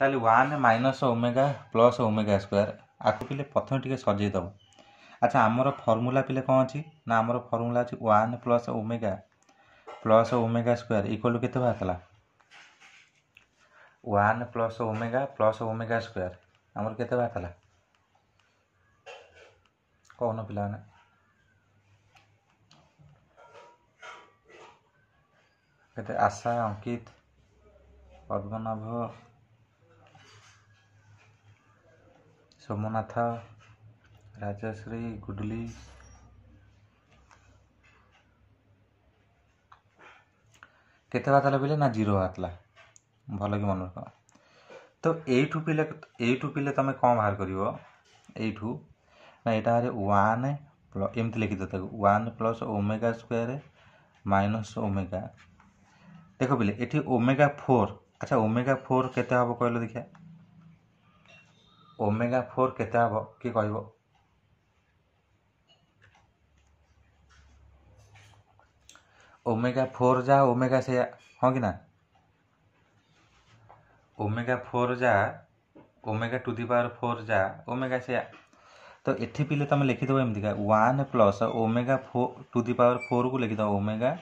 ताले one minus omega plus omega square आपको पीले प्रथम टी सजेदेव अच्छा आमर फर्मूला पीले कौन अच्छी ना आमर फर्मूला अच्छी one plus omega plus omega square equal के बाहर one plus omega plus omega square आमर के बाहर कौन पे आशा अंकित पद्मनाभ सोमनाथ राजाश्री गुडली केत हाथ ना जीरो हाथ ला भल कि मन रख तो यू पे यू पे तुम कौन बाहर कर यहाँ बाहर वाने एम लिखी देते one plus omega square minus omega देख पिले ये ओमेगा फोर अच्छा ओमेगा फोर के देखा ओमेगा फोर के कह ओमेगा फोर जा ओमेगा से हाँ कि ना ओमेगा फोर जा omega to the power four जा ओमेगा से तो, तो, तो, तो ये पीले तुम लिखीद एमती one plus omega four to the power four को लिखीद ओमेगा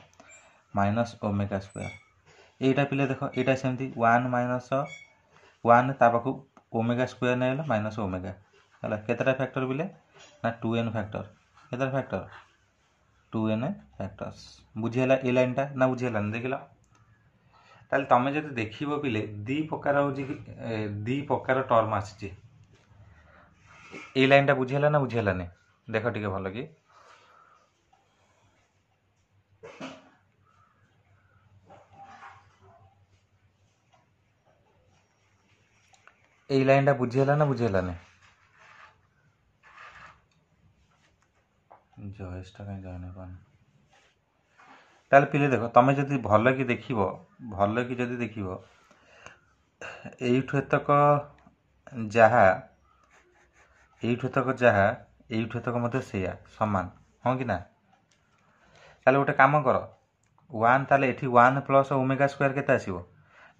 माइनस ओमेगा स्क्वायर यहाँ पिले देख यहाँ सेमती वाइनस वाने पाखु ওমেগা স্কোয়ার নেওয়া মাইনাস ওমেগা ହେଲା କେତେଟା ଫ୍ୟାକ୍ଟର ବିଲେ ନା ଟୁ ଏନ୍ ଫ୍ୟାକ୍ଟର କେତେଟା ଫ୍ୟାକ୍ଟର ଟୁ ଏନ୍ ଫ୍ୟାକ୍ଟର୍ସ ବୁଝିହେଲା ଏ ଲାଇନ୍ଟା ନା ବୁଝିହେଲାନି ଦେଖିଲ ତାହେଲେ ତମେ ଯଦି ଦେଖିବ ପିଲେ ଦୁଇ ପ୍ରକାର ହେଉଛି ଦୁଇ ପ୍ରକାର ଟର୍ମ ଆସିଛି ଏଇ ଲାଇନ୍ଟା ବୁଝିହେଲା ନା ବୁଝିହେଲାନି ଦେଖ ଟିକେ ଭଲ କି এই লাইনটা বুঝে না বুঝে এলানে জয়েসটা কাହିଁ ଜଏନ୍ ହେବନି ତାହେଲେ ପିଲେ ଦେଖ ତମେ ଯଦି ଭଲ କି ଦେଖିବ ଭଲ କି ଯଦି ଦେଖିବ ଏଇଠୁ ଏତକ ଯାହା ଏଇଠୁ ଏତକ ଯାହା ଏଇଠୁ ଏତକ ମଧ୍ୟ ସେଇଆ ସମାନ ହଁ କି ନା ତାହେଲେ ଗୋଟେ କାମ କର ୱାନ୍ ତାହେଲେ ଏଠି ୱାନ୍ ପ୍ଲସ୍ ଓମେଗା ସ୍କୋୟାର୍ କେତେ ଆସିବ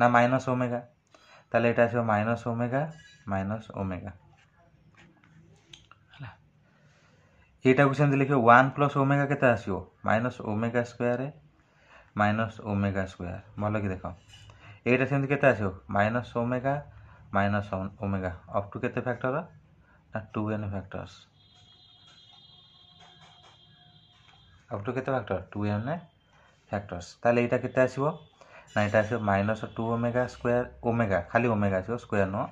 ନା ମାଇନସ୍ ଓମେଗା तेल ये आस माइनस ओमेगा माइनस ओमेगा यहाँ को लिखे वन प्लस ओमेगा के आसो minus omega square minus omega square भल कि देख यहाँ सेमती के minus omega minus omega of two के फैक्टर ना two N factors of two के फैक्टर टू एन फैक्टर्स तेल यहाँ के आसो ନା ଏଇଟା ଆସିବ minus two omega square omega ଖାଲି ଓମେଗା ଆସିବ ସ୍କୋୟାର ନୁହଁ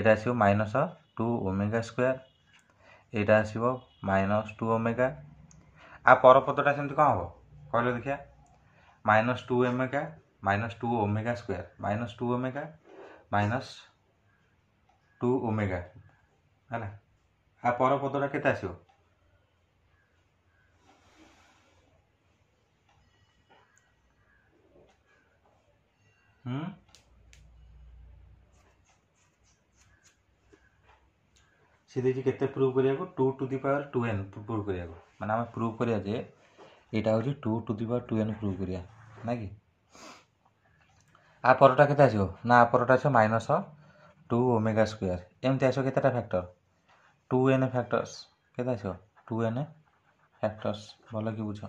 ଏଇଟା ଆସିବ ମାଇନସ୍ ଟୁ ଓମେଗା ସ୍କୋୟାର ଏଇଟା ଆସିବ ମାଇନସ୍ ଟୁ ଓମେଗା ଆ ପରପଦଟା ସେମିତି କ'ଣ ହେବ କହିଲ ଦେଖିଆ minus two omega minus two omega square minus two omega minus two omega ହେଲା ଆ ପର ପଦଟା କେତେ ଆସିବ হুম সে দেখছি কেতে প্রুভ করা two to the power two N prove করা মানে আমি প্রুভ করা যে এটা হচ্ছে two to the power two N prove করা না কি আ পরটা কেতে আসব না আ পরটা আসব মাইনস টু ওমেগা স্কোয়ার এমতি আসব কেতেটা ফ্যাক্টর টু এন ফ্যাক্টর্স কেতে আসব টু এন ফ্যাক্টর্স ভালো কি বুঝ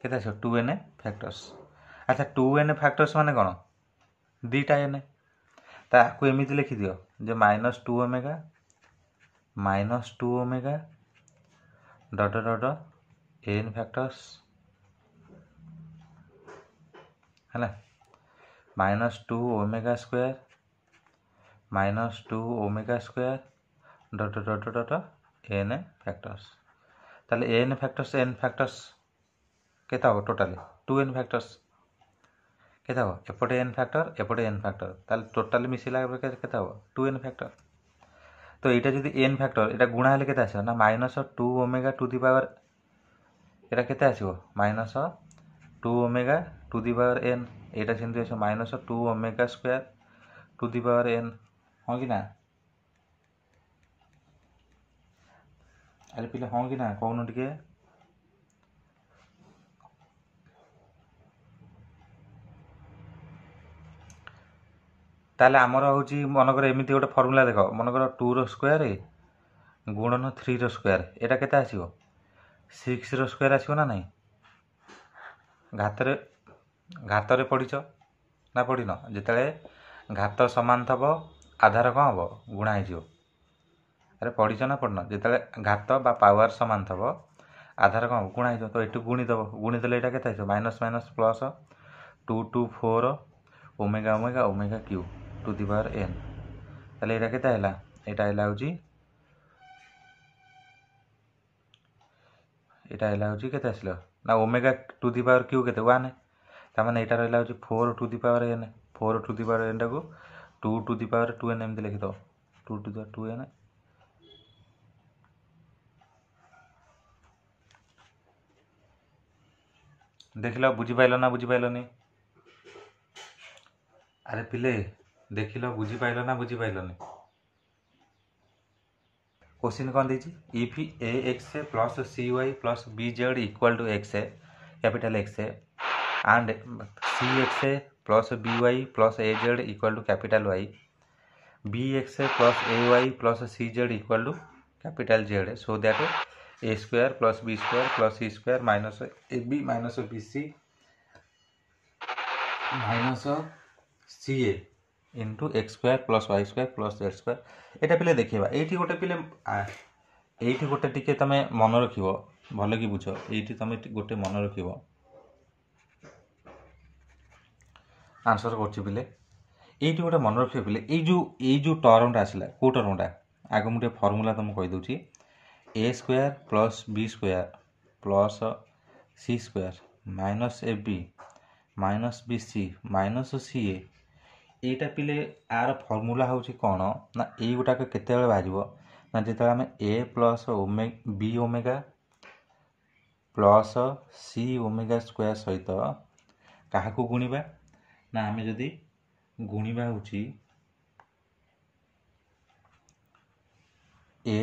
কেতে আসব টু এন ফ্যাক্টর্স আচ্ছা টু এন ফ্যাক্টর্স মানে କ'ଣ ଦୁଇଟା ଏନ୍ ତାକୁ ଏମିତି ଲେଖିଦିଅ ଯେ minus two omega minus two omega dot dot N factors ହେଲା minus two omega square minus two omega square dot dot dot N factors ତାହେଲେ ଏନ୍ ଫ୍ୟାକ୍ଟର୍ସ ଏନ୍ ଫ୍ୟାକ୍ଟର୍ସ କେତେ ହେବ ଟୋଟାଲି ଟୁ ଏନ୍ ଫ୍ୟାକ୍ଟର୍ସ કેતો એપોર્ટ N factor એપોર્ટ N factor એટલે totally miss લાગે કેતો 2 એન ફેક્ટર તો એટા જોદી એન ફેક્ટર એટા ગુણા હે કેતો છે ને minus of 2 omega to the power એરા કેતો છે minus of 2 omega to the power N એટા છે ને તો એસો minus of 2 omega square to the power N હોગી ના આલે પિલે હોગી ના કોનોટ કે ତାହେଲେ ଆମର ହେଉଛି ମନେକର ଏମିତି ଗୋଟେ ଫର୍ମୁଲା ଦେଖ ମନେକର ଟୁ ର ସ୍କୋୟାର ଗୁଣନ ଥ୍ରୀର ସ୍କୋୟାର ଏଇଟା କେତେ ଆସିବ ସିକ୍ସର ସ୍କୋୟାର ଆସିବ ନା ନାହିଁ ଘାତରେ ଘାତରେ ପଡ଼ିଛ ନା ପଡ଼ିନ ଯେତେବେଳେ ଘାତ ସମାନ ଥବ ଆଧାର କ'ଣ ହେବ ଗୁଣା ହେଇଯିବ ଆରେ ପଡ଼ିଛ ନା ପଡ଼ିନ ଯେତେବେଳେ ଘାତ ବା ପାୱାର ସମାନ ଥବ ଆଧାର କ'ଣ ହେବ ଗୁଣା ହେଇଯିବ ତ ଏଠୁ ଗୁଣିଦେବ ଦେଲେ ଏଇଟା କେତେ ଆସିବ minus minus plus two two four omega omega omega Q to the power N तेल यहाँ के यहाँ एटा होगा यहाँ एला के ना omega to the power Q के वाने तमें यहाँ रहा हूँ four to the power N four to the power N टाक two to the power two N एम लिखिद टू टू टू एन देख ल बुझिपाल ना बुझिपाल अरे पिले ଦେଖିଲ ବୁଝିପାରିଲ ନା ବୁଝିପାରିଲନି क्वेश्चन कौन देखिए if A X A plus C Y plus B Z equal to X A capital X A and C X A plus B Y plus A Z equal to capital Y B X A plus A Y plus C Z equal to capital Z so that A square plus B square plus C square minus A B minus B C minus C A into X square plus Y square plus Z square ଏଇଟା ପିଲେ ଦେଖେଇବା ଏଇଠି ଗୋଟେ ପିଲେ ଏଇଠି ଗୋଟେ ଟିକେ ତୁମେ ମନେ ରଖିବ ଭଲ କି ବୁଝ ଏଇଠି ତୁମେ ଗୋଟେ ମନେ ରଖିବ ଆନ୍ସର୍ କରୁଛି ପିଲେ ଏଇଠି ଗୋଟେ ମନେ ରଖିବ ପିଲେ ଏଇ ଯେଉଁ ଏଇ ଯେଉଁ ଟର୍ମଟା ଆସିଲା କେଉଁ ଟର୍ମଟା ଆଗ ମୁଁ ଟିକେ ଫର୍ମୁଲା ତୁମକୁ କହିଦେଉଛି A square plus B square plus C square minus A B minus B C minus C A ଏଇଟା ପିଲେ ଆର ଫର୍ମୁଲା ହେଉଛି କ'ଣ ନା ଏଇ ଗୁଡ଼ାକ କେତେବେଳେ ବାହାରିବ ନା ଯେତେବେଳେ ଆମେ A plus omega B omega plus C omega square ସହିତ କାହାକୁ ଗୁଣିବା ନା ଆମେ ଯଦି ଗୁଣିବା ହେଉଛି A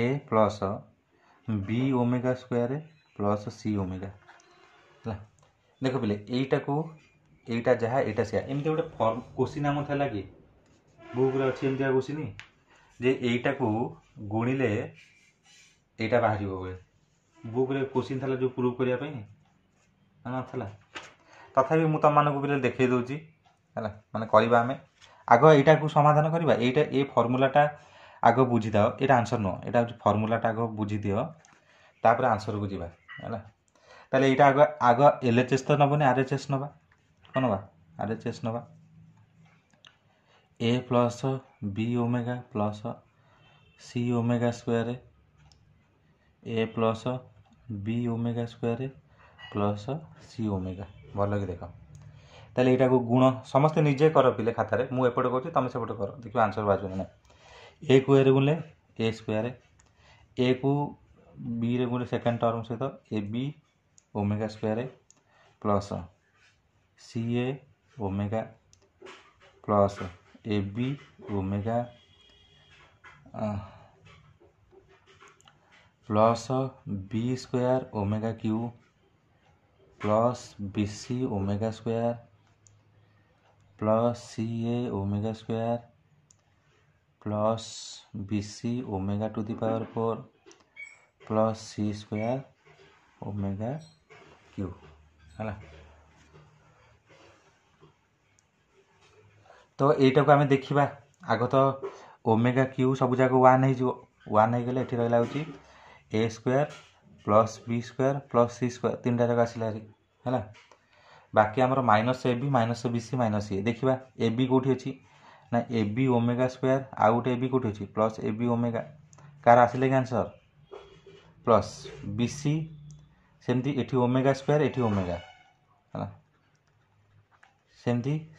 A plus B omega square plus C omega ହେଲା ଦେଖ ପିଲେ ଏଇଟାକୁ ଏଇଟା ଯାହା ଏଇଟା ସେୟା ଏମିତି ଗୋଟେ ଫର୍ମ କୋଶ୍ଚିନ୍ ଆମର ଥିଲା କି ବୁକ୍ରେ ଅଛି ଏମିତିଆ କୋଶ୍ଚିନ୍ ଯେ ଏଇଟାକୁ ଗୁଣିଲେ ଏଇଟା ବାହାରିବ ବେଳେ ବୁକ୍ରେ କୋଶ୍ଚିନ୍ ଥିଲା ଯେଉଁ ପ୍ରୁଭ୍ କରିବା ପାଇଁ ନଥିଲା ତଥାପି ମୁଁ ତୁମମାନଙ୍କୁ ପିଲେ ଦେଖାଇ ଦେଉଛି ହେଲା ମାନେ କରିବା ଆମେ ଆଗ ଏଇଟାକୁ ସମାଧାନ କରିବା ଏଇଟା ଏ ଫର୍ମୁଲାଟା ଆଗ ବୁଝିଦାଅ ଏଇଟା ଆନ୍ସର୍ ନୁହଁ ଏଇଟା ହେଉଛି ଫର୍ମୁଲାଟା ଆଗ ବୁଝିଦିଅ ତାପରେ ଆନ୍ସର୍କୁ ଯିବା है यहाँ आग आग एल एच एस तो नबनी आर एच एस नवा कौन ना आर एच एस नवा A plus B omega plus C omega square A plus B omega square plus C omega भल कि देख तेल यहीटा को गुण समस्ते निजे कर पे खात मुझे कौन तुम सेपट कर देखिए आंसर बाजुना ए कुरे गुणले ए स्क्वयर ए कु ಬಿರೆ ಗುಣೆ ಸೆಕೆಂಡ್ ಟರ್ಮ್ ಸಹಿತ A B omega square plus C A omega plus A B omega plus B square omega Q plus B C omega square plus C A omega square plus B C omega to the power four plus C square omega Q है तो यहीटा आम देखा आग तो omega cube सब जाक one हो one हो गले रहा हूँ A square plus B square plus C square तीन टाक आसला है बाकी आमर minus A B minus B C minus A देखा ए बी कौटी अच्छी ना ए बी ओमेगा स्क्वायर आउ गोटे ए बी कौटी अच्छी प्लस ए बी ओमेगा कार आसिले कि आंसर प्लस बी सी सेमती एटी ओमेगा स्क्वायर एटी ओमेगा है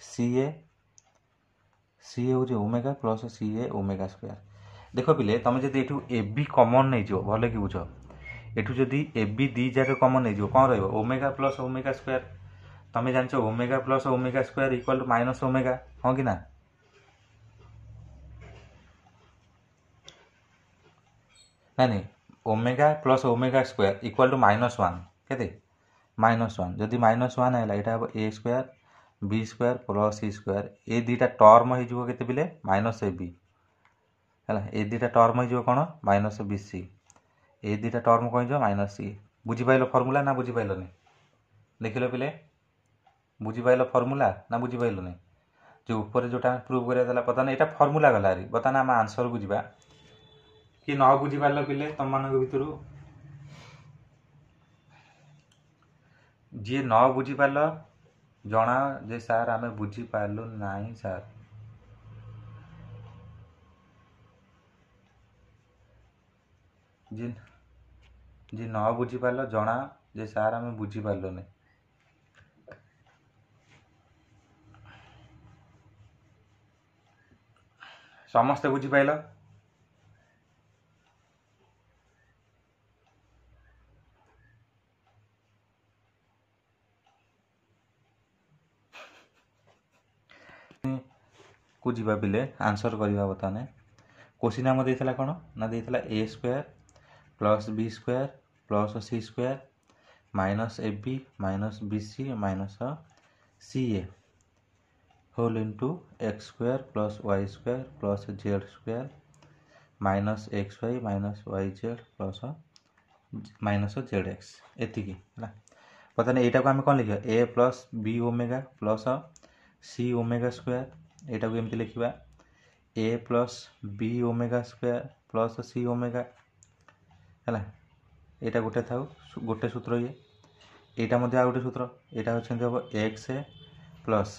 सी ए सी हूँ omega plus C A omega square देख पिले तुम जब एटू ए कमन नहीं जो भले कि बुझ एटू जी ए दीजा कमन नहीं जो कौन रोमेगा प्लस ओमेगा स्क्वायर तुम्हें जान omega plus omega square equal to minus omega हाँ कि ना नहीं omega plus omega square equal to minus one के माइनस वन जदि माइनस वन है यहाँ A square B square plus C square ए दुटा टर्म होते माइनस ए बी है ए दुटा टर्म हो कौन माइनस बी सी ए दुटा टर्म कहीं माइनस सी बुझीपाल फर्मूला ना बुझीपाल देख लो ବୁଝିପାରିଲ ଫର୍ମୁଲା फर्मूला ना ଯେଉଁ जो ऊपर जोटा प्रूव कर ଦେଲା ବର୍ତ୍ତମାନ ଏଇଟା ଫର୍ମୁଲା ଗଲା ହେରି ବର୍ତ୍ତମାନ ଆମ ଆନ୍ସର୍କୁ ଯିବା कि न बुझीपार पे तुम मान भितर जी न पार जना जे सार आम बुझीपाल ना सार जी न बुझी पार जना जे सार आम बुझीपाल समस्ते बुझीपाल को जीवा बिले आंसर करवा बताने क्वेश्चन आम देखा कौन ना दे square plus B square plus C square minus A B minus B C minus C A whole into X square plus Y square plus Z square minus X Y minus Y Z plus minus Z X एति बर्तमान यटा को आम कौन लिखा A plus B omega plus C omega square ଏଇଟାକୁ ଏମିତି ଲେଖିବା A plus B omega square plus C omega ହେଲା ଏଇଟା ଗୋଟେ ଥାଉ ଗୋଟେ ସୂତ୍ର ଇଏ ଏଇଟା ମଧ୍ୟ ଆଉ ଗୋଟେ ସୂତ୍ର ଏଇଟା ହେଉଛନ୍ତି ହେବ x plus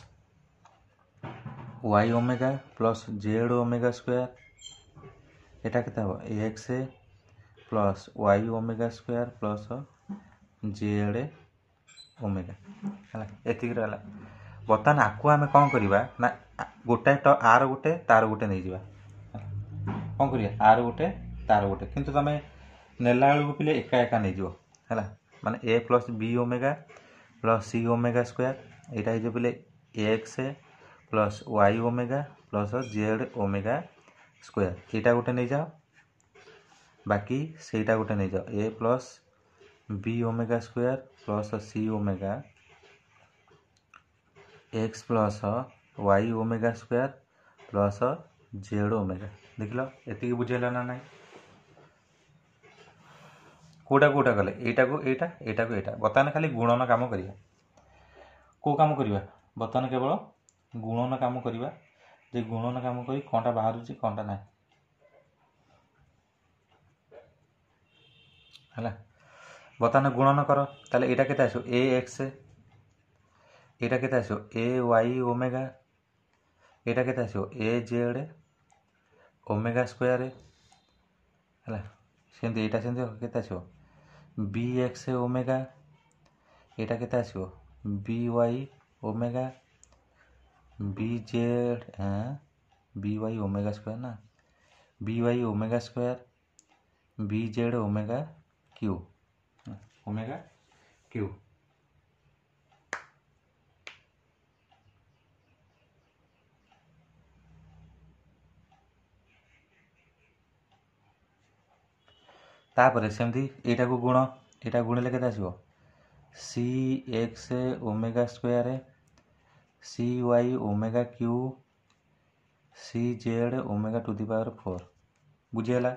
y omega plus z omega square ଏଇଟା କେତେ ହେବ x plus y omega square plus z omega ହେଲା ଏତିକି ରହିଲା ବର୍ତ୍ତମାନ ଆକୁ ଆମେ କ'ଣ କରିବା ନା ଗୋଟାଏ ତ ଆର ଗୋଟେ ତାର ଗୋଟେ ନେଇଯିବା କ'ଣ କରିବା ଆର ଗୋଟେ ତାର ଗୋଟେ କିନ୍ତୁ ତୁମେ ନେଲା ବେଳକୁ ପିଲେ ଏକା ଏକା ନେଇଯିବ ହେଲା ମାନେ a plus B omega plus C omega square ଏଇଟା ହେଇଯିବ ପିଲେ x plus y omega plus z omega square ଏଇଟା ଗୋଟେ ନେଇଯାଅ ବାକି ସେଇଟା ଗୋଟେ ନେଇଯାଅ a plus B omega square plus C omega x plus y omega square plus z omega देख ल ये बुझेगा ना ना কোটা কোটা কলে এইটা এইটা এইটা এইটা বর্তমানে খালি গুণন কাম করা কেউ কাম করা বর্তমানে কেবল গুণন কাম করা যে গুণন কাম করে কণটা বাহুছি কণটা না হ্যাঁ বর্তমানে গুণন কর তাহলে এটা কেতে আসব এ এক্স এটা কেতে আসো এ ওয়াই ওমেগা এটা কেতে আসো ଏ ଜେଡ଼ ଓମେଗା ସ୍କୋୟାର ହେଲା ସେମିତି ଏଇଟା ସେମିତି କେତେ ଆସିବ ବି ଏକ୍ସ ଓମେଗା ଏଇଟା କେତେ ଆସିବ b y omega b z b y omega square ନା b y omega square b z omega cube omega cube तापर सेमती यटा को गुण यटा गुणिले के आस x omega square c y omega cube c z omega to the power four बुझेगा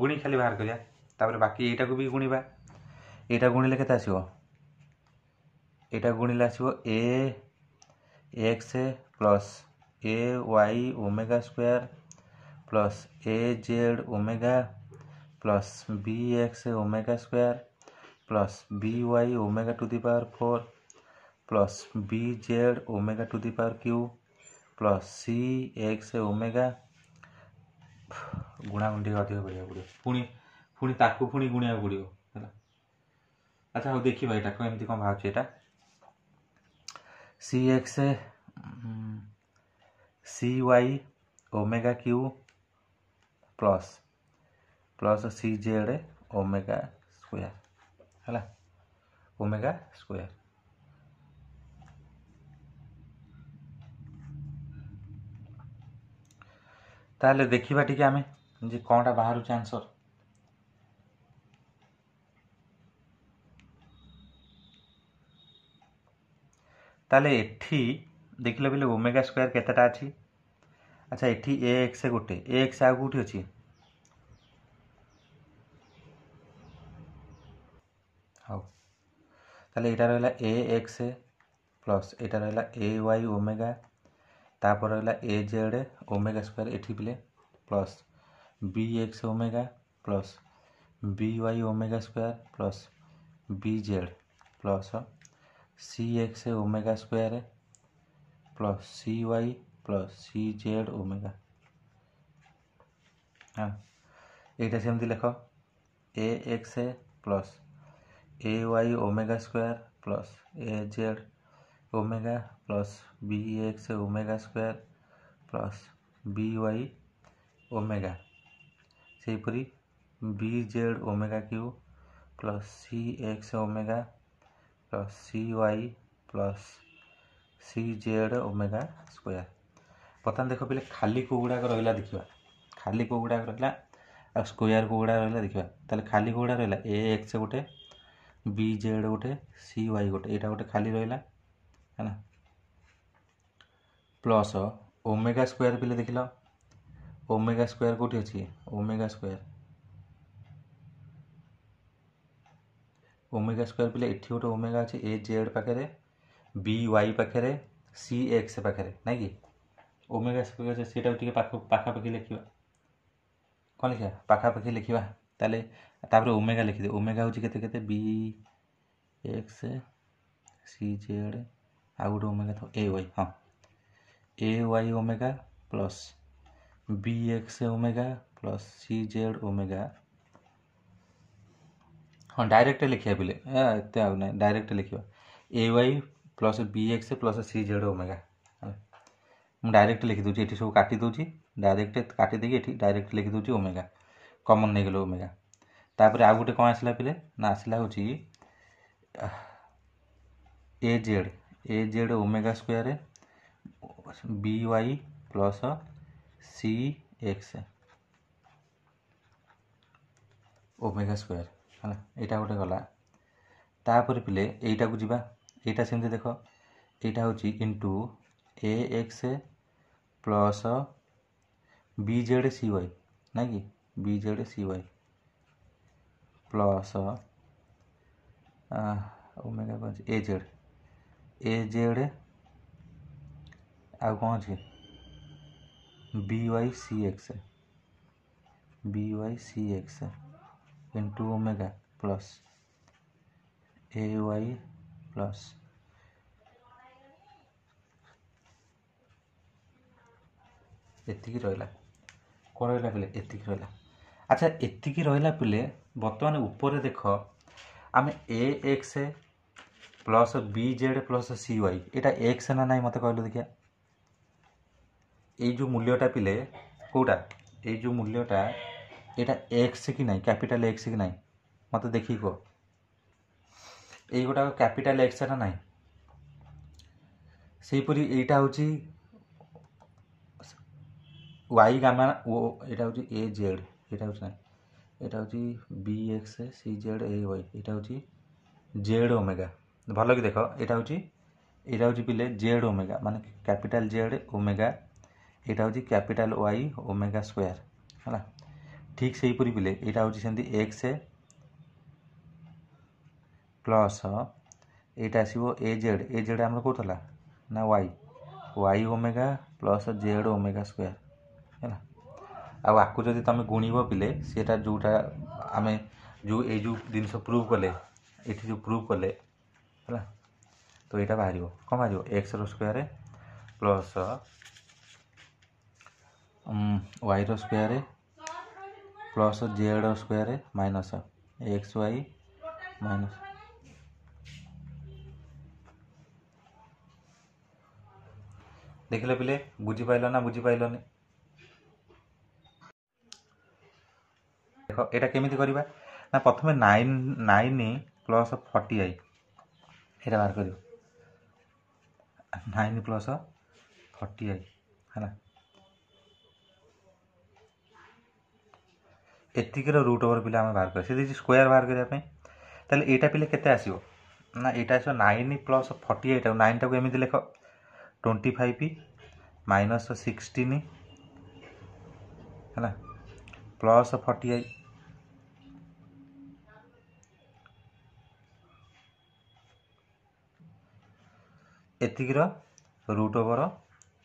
गुणी खाली बाहर करा तापर बाकी यटा को भी गुणवा यटा गुणिले के आस एटा गुणिले आस x plus A y omega square plus A z omega plus b x omega square plus B y omega to the power four plus B z omega to the power cube plus c x omega गुणागुण ଟିକେ अधिक କରିବାକୁ ପଡ଼ିବ ପୁଣି ପୁଣି ତାକୁ ପୁଣି ଗୁଣିବାକୁ ପଡ଼ିବ अच्छा ଆଚ୍ଛା ହଉ भाई ଏଇଟା କ'ଣ ଏମିତି କ'ଣ ବାହାରୁଛି ଏଇଟା c x c y omega Q plus plus सी जेड ओमेगा स्क्वायर है ओमेगा स्क्वायर ताले देखा टी आम जी कौन बाहर आंसर ताले एटी देख लगे ओमेगा स्क्वायर के अच्छा ये एक्स गोटे एक्स आगे कौटी अच्छी তাহলে এটা রহিলা এ এক্স প্লস এটা রহিলা এ ওয়াই ওমেগা তারপর রহিলা এ জেড ওমেগা স্কোয়ার এটি পিলে plus b x omega plus b y omega square plus b z plus c x omega square plus सी वाई प्लस सी जेड ओमेगा हाँ यहाँ सेमती लेख a x plus A y omega square plus A z omega plus b x omega square plus B y omega से z omega Q plus c x omega plus सी Y plus सी z omega square बर्तमान देख पे खाली कौगुड़ाक रहा देखा खाली कौगुड़ाक रहा square कौगुड़ा रहा देखा तो खाली गुड़ा रहा ए एक्स गोटे বি गोटे सी সি ওয়াই গোটে এইটা গোটে খালি রহিলা হ্যাঁ প্লস ओमेगा স্কোয়ার পিলে দেখিল ওমেগা স্কোয়ার কোটি অছি ওমেগা স্কোয়ার ओमेगा स्क्वायर पे ये गोटे ओमेगा अच्छे ए जेड पाखे बी वाई पाखे सी एक्स पाखे ना कि ओमेगा स्क्वायर सीटा पाखापाखि लिखा कौन लिखा पाखापाखि लिखा तेल ତାପରେ ଓମେଗା ଲେଖିଦିଅ ଓମେଗା ହେଉଛି କେତେ କେତେ ବି ଏକ୍ସ ସି ଜେଡ଼ ଆଉ ଗୋଟେ ଓମେଗା ଥାଉ ଏ ୱାଇ ହଁ a y omega plus b x omega plus c z omega ହଁ ଡାଇରେକ୍ଟ ଲେଖିବା ପିଲେ ଏତେ ଆଉ ନାହିଁ ଡାଇରେକ୍ଟ ଲେଖିବା a y plus b x plus c z omega ମୁଁ ଡାଇରେକ୍ଟ ଲେଖିଦେଉଛି ଏଠି ସବୁ କାଟି ଦେଉଛି ଡାଇରେକ୍ଟ କାଟି ଦେଇକି ଏଠି ଡାଇରେକ୍ଟ ଲେଖିଦେଉଛି ଓମେଗା କମନ୍ ନେଇଗଲେ ଓମେଗା ତାପରେ ଆଉ ଗୋଟେ କ'ଣ ଆସିଲା ପିଲେ ନା ଆସିଲା ହେଉଛି a z a z omega square b y plus c X omega square ହେଲା ଏଇଟା ଗୋଟେ ଗଲା ତାପରେ ପିଲେ ଏଇଟାକୁ ଯିବା ଏଇଟା ସେମିତି ଦେଖ ଏଇଟା ହେଉଛି into a x plus b z c y ନାଇଁ କି b z c y plus omega कौन जेड ए जेड आ कौन अच्छी b y c x b y c x into omega plus ए वाई प्लस एति रहा कौन रहा पे एति रहा अच्छा एति रहा पे ବର୍ତ୍ତମାନ ଉପରେ ଦେଖ ଆମେ a x plus b z plus c y ଏଇଟା ଏକ୍ସ ନା ନାହିଁ ମୋତେ କହିଲୁ ଦେଖିଆ ଏଇ ଯେଉଁ ମୂଲ୍ୟଟା ପିଲେ କେଉଁଟା ଏଇ ଯେଉଁ ମୂଲ୍ୟଟା ଏଇଟା ଏକ୍ସ କି ନାହିଁ କ୍ୟାପିଟାଲ ଏକ୍ସ କି ନାହିଁ ମୋତେ ଦେଖିକି କୁହ ଏଇ ଗୋଟାକ କ୍ୟାପିଟାଲ ଏକ୍ସ ନା ନାହିଁ ସେହିପରି ଏଇଟା ହେଉଛି ୱାଇ ଗାମା ଓ ଏଇଟା ହେଉଛି ଏ ଜେଡ଼୍ ଏଇଟା ହେଉଛି ନାହିଁ हूँ b x c z a y यहाँ जेड ओमेगा भल कि देख यहाँ हूँ पिले जेड ओमेगा मान कैपिटल जेड ओमेगा यहाँ हूँ कैपिटल वाई ओमेगा स्क्वायर है ठीक से हीपरी पिले यहाँ हूँ सेमती एक्स प्लस यहाँ आस जेड ए जेड आम कौन था ना y y omega plus z omega square है ଆଉ ଆକୁ ଯଦି ତୁମେ ଗୁଣିବ ପିଲେ ସେଇଟା ଯେଉଁଟା ଆମେ ଯେଉଁ ଏଇ ଯେଉଁ ଜିନିଷ ପ୍ରୁଭ୍ କଲେ ଏଠି ଯେଉଁ ପ୍ରୁଭ୍ କଲେ ହେଲା ତ ଏଇଟା ବାହାରିବ କ'ଣ ବାହାରିବ ଏକ୍ସର ସ୍କୋୟାର୍ ପ୍ଲସ୍ ୱାଇର square plus z square minus x y minus ଦେଖିଲେ ପିଲେ ବୁଝିପାରିଲ ନା ବୁଝିପାରିଲନି ଦେଖ ଏଇଟା କେମିତି କରିବା ନା ପ୍ରଥମେ nine nine plus forty i ଏଇଟା ବାହାର କରିବ ନାଇନ୍ ପ୍ଲସ୍ ଫର୍ଟି ଆଇ ହେଲା ଏତିକିର ରୁଟ୍ ଓଭର୍ ପିଲା ଆମେ ବାହାର କରିବା ସେ ଦେଇଛି ସ୍କୋୟାର୍ ବାହାର କରିବା ପାଇଁ ତାହେଲେ ଏଇଟା ପିଲା କେତେ ଆସିବ ନା ଏଇଟା ଆସିବ ନାଇନ୍ ପ୍ଲସ୍ ଫର୍ଟି ଏଇଟାକୁ ନାଇନ୍ଟାକୁ ଏମିତି ଲେଖ ଟ୍ୱେଣ୍ଟି ଫାଇଭ୍ ମାଇନସ୍ ସିକ୍ସଟିନ୍ ହେଲା ପ୍ଲସ୍ ଫର୍ଟି ଆଇ এতিকির রুট ওভর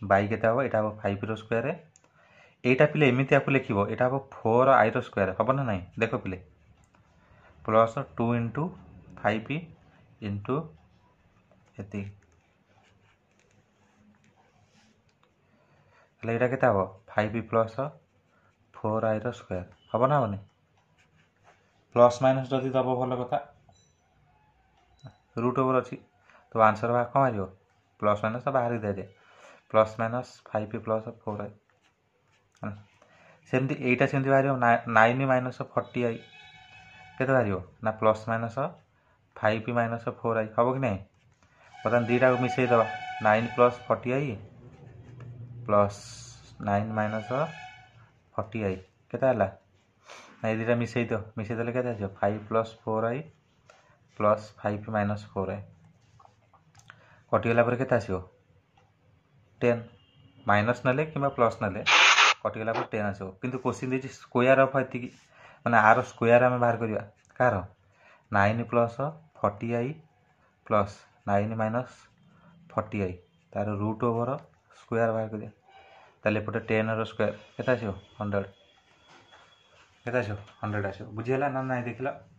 বাই কে হব এটা হব ফাইভ র স্কোয়ার এইটা পিলে এমিতি আপু লিখব এটা হব ফোর আই র স্কোয়ার হব না না দেখ পিলে plus two into five into এত তাহলে এটা কেতা হব ফাইভ প্লস ফোর আই র স্কোয়ার হব না হবনি প্লস মাইনস যদি দেব ভাল কথা রুট ওভর অ তো আনসর प्लस माइनस बाहरी देदे plus minus five plus four i है सेमती एटा से बाहर नाइन माइनस फोर्टी आई के बाहर ना plus minus five minus four i हम कि ना बर्तमान दीटा को मिसेद nine plus forty i plus nine minus forty i के ना ये दुटा मिसेद मिसेदे के five plus four i plus five minus four i कटिगला के आसो टेन माइनस ना कि प्लस ना कटिगला टेन आसो कि क्वेश्चन देखिए स्कोर अफ ये मैंने आर स्कोर आम बाहर करवा कह nine plus forty i plus nine minus forty i तार रुट ओवर स्क्वायर बाहर कर पटे के हंड्रेड के आस हंड्रेड आस बुझीगला ना ना देख ल